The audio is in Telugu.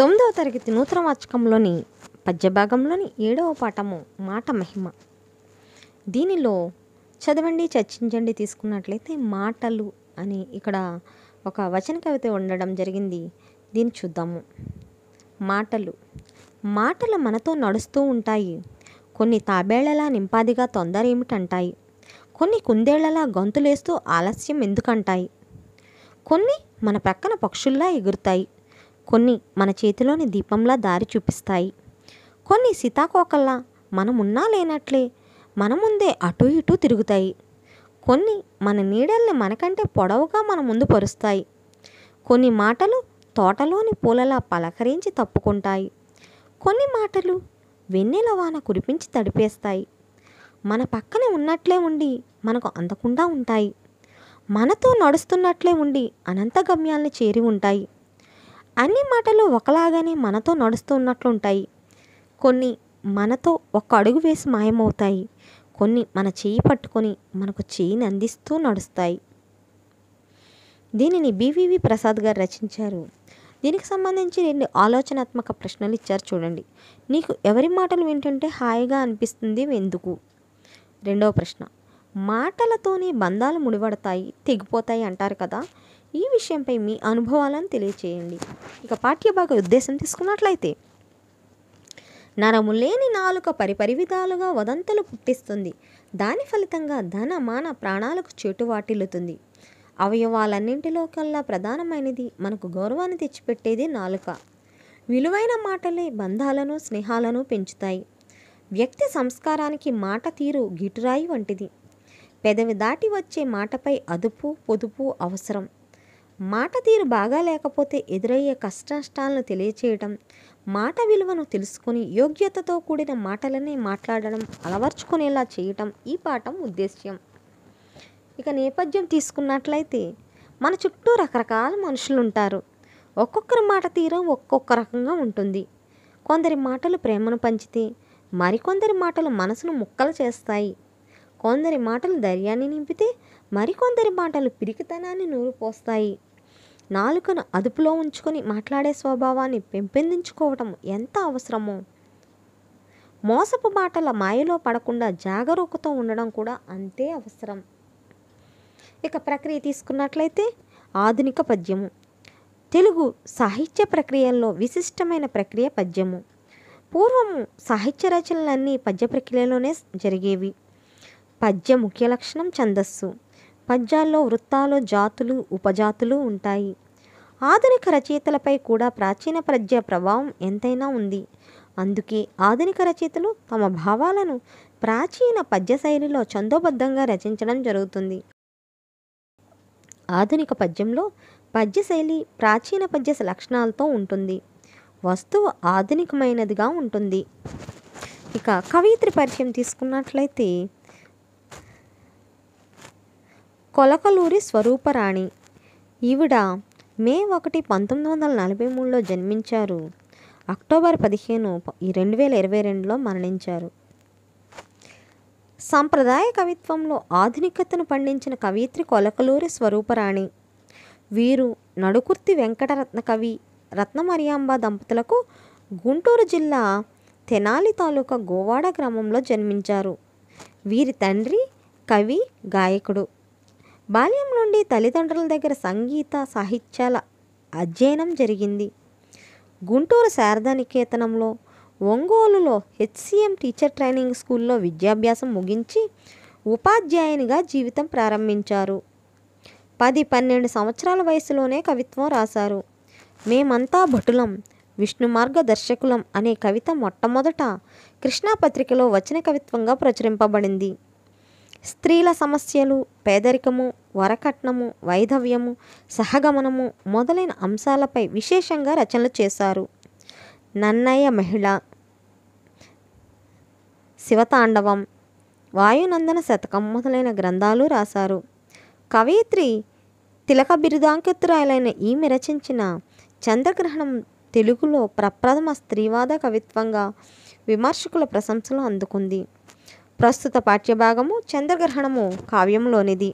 తొమ్మిదవ తరగతి నూతన వాచకంలోని పద్యభాగంలోని ఏడవ పాఠము మాట మహిమ దీనిలో చదవండి చర్చించండి తీసుకున్నట్లయితే మాటలు అని ఇక్కడ ఒక వచన కవిత ఉండడం జరిగింది దీన్ని చూద్దాము మాటలు మాటలు మనతో నడుస్తూ ఉంటాయి కొన్ని తాబేళ్లలా నింపాదిగా తొందర ఏమిటంటాయి కొన్ని కుందేళ్లలా గొంతులేస్తూ ఆలస్యం ఎందుకంటాయి కొన్ని మన ప్రక్కన పక్షుల్లా ఎగురుతాయి కొన్ని మన చేతిలోని దీపంలా దారి చూపిస్తాయి కొన్ని సీతాకోకల్లా మనమున్నా లేనట్లే మన ముందే అటు ఇటు తిరుగుతాయి కొన్ని మన నీడల్ని మనకంటే పొడవుగా మన ముందు పరుస్తాయి కొన్ని మాటలు తోటలోని పూలలా పలకరించి తప్పుకుంటాయి కొన్ని మాటలు వెన్నెల వాన కురిపించి తడిపేస్తాయి మన పక్కనే ఉన్నట్లే ఉండి మనకు అందకుండా ఉంటాయి మనతో నడుస్తున్నట్లే ఉండి అనంత గమ్యాల్ని చేరి ఉంటాయి అన్ని మాటలు ఒకలాగానే మనతో నడుస్తున్నట్లుంటాయి కొన్ని మనతో ఒక్క అడుగు వేసి మాయమవుతాయి కొన్ని మన చేయి పట్టుకొని మనకు చేయిని అందిస్తూ నడుస్తాయి దీనిని బీవీవి ప్రసాద్ గారు రచించారు దీనికి సంబంధించి రెండు ఆలోచనాత్మక ప్రశ్నలు ఇచ్చారు చూడండి నీకు ఎవరి మాటలు వింటుంటే హాయిగా అనిపిస్తుంది ఎందుకు రెండవ ప్రశ్న మాటలతోనే బంధాలు ముడిపడతాయి తెగిపోతాయి అంటారు కదా ఈ విషయంపై మీ అనుభవాలను తెలియచేయండి ఇక పాఠ్యభాగ ఉద్దేశం తీసుకున్నట్లయితే నరము లేని నాలుక పరిపరివిధాలుగా వదంతులు పుట్టిస్తుంది దాని ఫలితంగా ధన మాన ప్రాణాలకు చేటు వాటిల్లుతుంది అవయవాలన్నింటిలో కల్లా ప్రధానమైనది మనకు గౌరవాన్ని తెచ్చిపెట్టేది నాలుక విలువైన మాటలే బంధాలను స్నేహాలను పెంచుతాయి వ్యక్తి సంస్కారానికి మాట తీరు గిటురాయి వంటిది పెదవి దాటి వచ్చే మాటపై అదుపు పొదుపు అవసరం మాట తీరు బాగా లేకపోతే ఎదురయ్యే కష్టనష్టాలను తెలియచేయడం మాట విలువను తెలుసుకుని యోగ్యతతో కూడిన మాటలనే మాట్లాడడం అలవర్చుకునేలా చేయటం ఈ పాఠం ఉద్దేశ్యం ఇక నేపథ్యం తీసుకున్నట్లయితే మన చుట్టూ రకరకాల మనుషులు ఉంటారు ఒక్కొక్కరి మాట తీరం ఒక్కొక్క రకంగా ఉంటుంది కొందరి మాటలు ప్రేమను పంచితే మరికొందరి మాటలు మనసును ముక్కలు చేస్తాయి కొందరి మాటలు ధైర్యాన్ని నింపితే మరికొందరి మాటలు పిరికితనాన్ని నూరుపోస్తాయి నాలుకను అదుపులో ఉంచుకొని మాట్లాడే స్వభావాన్ని పెంపొందించుకోవటం ఎంత అవసరమో మోసపు మాటల మాయలో పడకుండా జాగరూకతో ఉండడం కూడా అంతే అవసరం ఇక ప్రక్రియ తీసుకున్నట్లయితే ఆధునిక పద్యము తెలుగు సాహిత్య ప్రక్రియల్లో విశిష్టమైన ప్రక్రియ పద్యము పూర్వము సాహిత్య రచనలన్నీ పద్య ప్రక్రియలోనే జరిగేవి పద్య ముఖ్య లక్షణం ఛందస్సు పద్యాల్లో వృత్తాలు జాతులు ఉపజాతులు ఉంటాయి ఆధునిక రచయితలపై కూడా ప్రాచీన పద్య ప్రభావం ఎంతైనా ఉంది అందుకే ఆధునిక రచయితలు తమ భావాలను ప్రాచీన పద్య శైలిలో చందోబద్ధంగా రచించడం జరుగుతుంది ఆధునిక పద్యంలో పద్య శైలి ప్రాచీన పద్య లక్షణాలతో ఉంటుంది వస్తువు ఆధునికమైనదిగా ఉంటుంది ఇక కవయిత్రి పరిచయం తీసుకున్నట్లయితే కొలకలూరి స్వరూపరాణి ఈవిడ మే ఒకటి పంతొమ్మిది వందల నలభై మూడులో జన్మించారు అక్టోబర్ పదిహేను రెండు వేల ఇరవై రెండులో మరణించారు సాంప్రదాయ కవిత్వంలో ఆధునికతను పండించిన కవయిత్రి కొలకలూరి స్వరూపరాణి వీరు నడుకుర్తి వెంకటరత్న కవి రత్నమరియాంబ దంపతులకు గుంటూరు జిల్లా తెనాలి తాలూకా గోవాడ గ్రామంలో జన్మించారు వీరి తండ్రి కవి గాయకుడు బాల్యం నుండి తల్లిదండ్రుల దగ్గర సంగీత సాహిత్యాల అధ్యయనం జరిగింది గుంటూరు శారదానికేతనంలో ఒంగోలులో హెచ్సిఎం టీచర్ ట్రైనింగ్ స్కూల్లో విద్యాభ్యాసం ముగించి ఉపాధ్యాయునిగా జీవితం ప్రారంభించారు పది పన్నెండు సంవత్సరాల వయసులోనే కవిత్వం రాశారు మేమంతా భటులం విష్ణు మార్గదర్శకులం అనే కవిత మొట్టమొదట కృష్ణాపత్రికలో వచన కవిత్వంగా ప్రచురింపబడింది స్త్రీల సమస్యలు పేదరికము వరకట్నము వైధవ్యము సహగమనము మొదలైన అంశాలపై విశేషంగా రచనలు చేశారు నన్నయ్య మహిళ శివతాండవం వాయునందన శతకం మొదలైన గ్రంథాలు రాశారు కవయిత్రి తిలక బిరుదాంకితురాలైన ఈమె రచించిన చంద్రగ్రహణం తెలుగులో ప్రప్రథమ స్త్రీవాద కవిత్వంగా విమర్శకుల ప్రశంసలు అందుకుంది ప్రస్తుత పాఠ్యభాగము చంద్రగ్రహణము కావ్యంలోనిది